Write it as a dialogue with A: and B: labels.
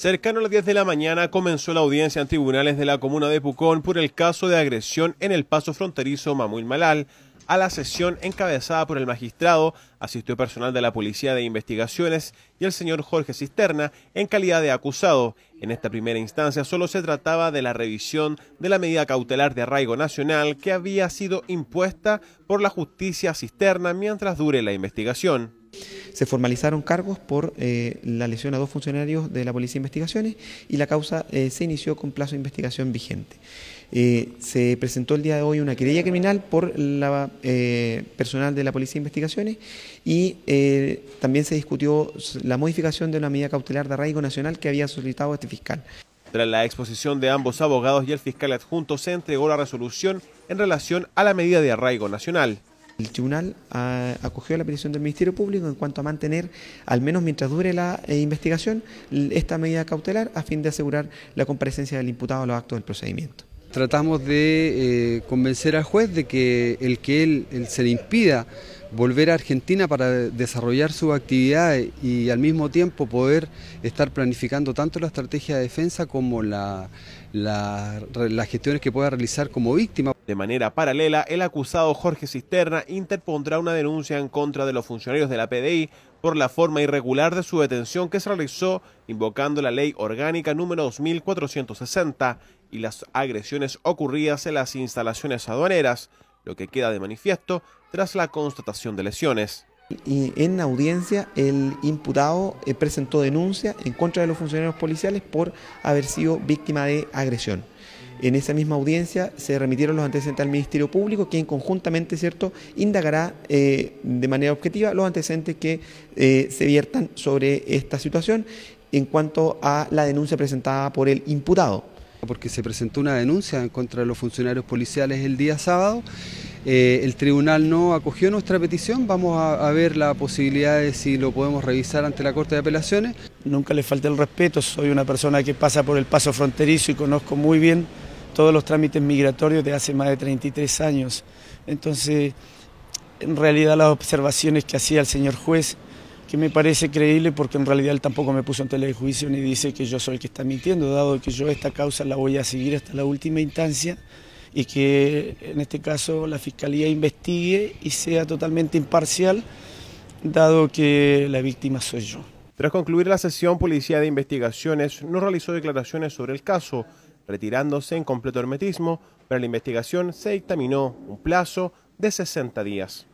A: Cercano a las 10 de la mañana comenzó la audiencia en tribunales de la comuna de Pucón por el caso de agresión en el paso fronterizo Mamuil Malal. A la sesión encabezada por el magistrado asistió personal de la Policía de Investigaciones y el señor Jorge Cisterna en calidad de acusado. En esta primera instancia solo se trataba de la revisión de la medida cautelar de arraigo nacional que había sido impuesta por la justicia cisterna mientras dure la investigación.
B: Se formalizaron cargos por eh, la lesión a dos funcionarios de la Policía de Investigaciones y la causa eh, se inició con plazo de investigación vigente. Eh, se presentó el día de hoy una querella criminal por la personal de la Policía de Investigaciones y también se discutió la modificación de una medida cautelar de arraigo nacional que había solicitado este fiscal.
A: Tras la exposición de ambos abogados y el fiscal adjunto se entregó la resolución en relación a la medida de arraigo nacional.
B: El tribunal acogió la petición del Ministerio Público en cuanto a mantener, al menos mientras dure la eh, investigación, esta medida cautelar a fin de asegurar la comparecencia del imputado a los actos del procedimiento.
C: Tratamos de eh, convencer al juez de que el que él, se le impida volver a Argentina para desarrollar su actividad y al mismo tiempo poder estar planificando tanto la estrategia de defensa como las gestiones que pueda
A: realizar como víctima. De manera paralela, el acusado Jorge Cisterna interpondrá una denuncia en contra de los funcionarios de la PDI por la forma irregular de su detención que se realizó invocando la ley orgánica número 2460 y las agresiones ocurridas en las instalaciones aduaneras, lo que queda de manifiesto tras la constatación de lesiones.
B: Y en audiencia, el imputado eh, presentó denuncia en contra de los funcionarios policiales por haber sido víctima de agresión. En esa misma audiencia se remitieron los antecedentes al Ministerio Público, quien conjuntamente, ¿cierto?, indagará eh, de manera objetiva los antecedentes que eh, se viertan sobre esta situación en
C: cuanto a la denuncia presentada por el imputado. Porque se presentó una denuncia en contra de los funcionarios policiales el día sábado. Eh, el tribunal no acogió nuestra petición, vamos a, a, ver la posibilidad de si lo podemos revisar ante la Corte de Apelaciones. Nunca le falta el
D: respeto, soy una persona que pasa por el paso fronterizo y conozco muy bien todos los trámites migratorios de hace más de 33 años. Entonces, en realidad las observaciones que hacía el señor juez, que me parece creíble porque en realidad él tampoco me puso en el juicio ni dice que yo soy el que está mintiendo, dado que yo esta causa la voy a seguir hasta la última instancia y que en este caso la Fiscalía investigue y sea totalmente imparcial,
A: dado que la víctima soy yo. Tras concluir la sesión, Policía de Investigaciones no realizó declaraciones sobre el caso, retirándose en completo hermetismo, pero la investigación se dictaminó un plazo de 60 días.